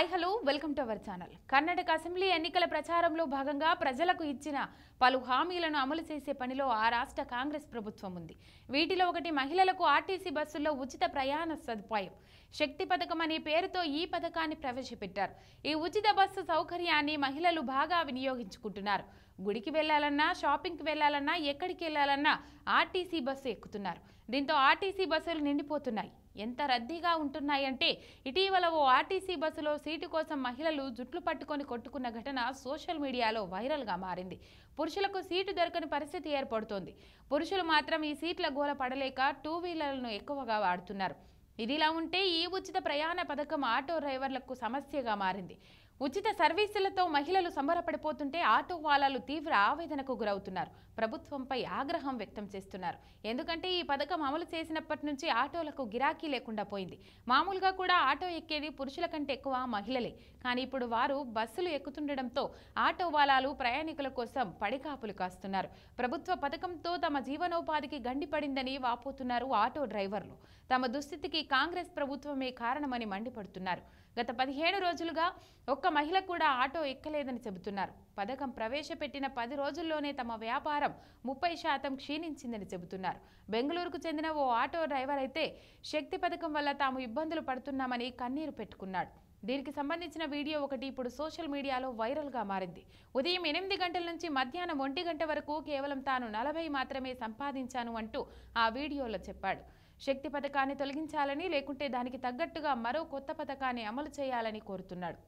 hi hello welcome to our channel Karnataka assembly ఎన్నికల ప్రచారంలో భాగంగా ప్రజలకు ఇచ్చిన పలు హామీలను అమలు చేసే పనిలో ఆ రాష్ట్ర కాంగ్రెస్ ప్రభుత్వం ఉంది వీటిలో ఒకటి మహిళలకు ఆర్టీసీ బస్సుల్లో ఉచిత ప్రయాణ సదుపాయం శక్తి పథకం అనే పేరుతో ఈ పథకాన్ని ప్రవేశపెట్టారు ఈ ఉచిత బస్సు సౌకర్యాన్ని మహిళలు బాగా వినియోగించుకుంటున్నారు గుడికి వెళ్ళాలన్నా షాపింగ్కి వెళ్ళాలన్నా ఎక్కడికి వెళ్లాలన్నా ఆర్టీసీ బస్సు ఎక్కుతున్నారు దీంతో ఆర్టీసీ బస్సులు నిండిపోతున్నాయి ఎంత రద్దీగా ఉంటున్నాయంటే ఇటీవల ఓ ఆర్టీసీ బస్సులో సీటు కోసం మహిళలు జుట్లు పట్టుకొని కొట్టుకున్న ఘటన సోషల్ మీడియాలో వైరల్గా మారింది పురుషులకు సీటు దొరకని పరిస్థితి ఏర్పడుతోంది పురుషులు మాత్రం ఈ సీట్ల గోల పడలేక టూ వీలర్లను ఎక్కువగా వాడుతున్నారు ఇదిలా ఉంటే ఈ ఉచిత ప్రయాణ పథకం ఆటో డ్రైవర్లకు సమస్యగా మారింది ఉచిత సర్వీసులతో మహిళలు సంబరపడిపోతుంటే ఆటో వాలాలు తీవ్ర ఆవేదనకు గురవుతున్నారు ప్రభుత్వంపై ఆగ్రహం వ్యక్తం చేస్తున్నారు ఎందుకంటే ఈ పథకం అమలు చేసినప్పటి నుంచి ఆటోలకు గిరాకీ లేకుండా పోయింది మామూలుగా కూడా ఆటో ఎక్కేది పురుషుల కంటే ఎక్కువ మహిళలే కానీ ఇప్పుడు వారు బస్సులు ఎక్కుతుండటంతో ఆటో వాలాలు ప్రయాణికుల కోసం పడికాపులు కాస్తున్నారు ప్రభుత్వ పథకంతో తమ జీవనోపాధికి గండిపడిందని వాపోతున్నారు ఆటో డ్రైవర్లు తమ దుస్థితికి కాంగ్రెస్ ప్రభుత్వమే కారణమని మండిపడుతున్నారు గత పదిహేడు రోజులుగా ఒక్క మహిళ కూడా ఆటో ఎక్కలేదని చెబుతున్నారు పథకం ప్రవేశపెట్టిన పది రోజుల్లోనే తమ వ్యాపారం ముప్పై శాతం క్షీణించిందని చెబుతున్నారు బెంగళూరుకు చెందిన ఓ ఆటో డ్రైవర్ అయితే శక్తి పథకం వల్ల తాము ఇబ్బందులు పడుతున్నామని కన్నీరు పెట్టుకున్నాడు దీనికి సంబంధించిన వీడియో ఒకటి ఇప్పుడు సోషల్ మీడియాలో వైరల్గా మారింది ఉదయం ఎనిమిది గంటల నుంచి మధ్యాహ్నం ఒంటి గంట వరకు కేవలం తాను నలభై మాత్రమే సంపాదించాను అంటూ ఆ వీడియోలో చెప్పాడు శక్తి పథకాన్ని తొలగించాలని లేకుంటే దానికి తగ్గట్టుగా మరో కొత్త పథకాన్ని అమలు చేయాలని కోరుతున్నాడు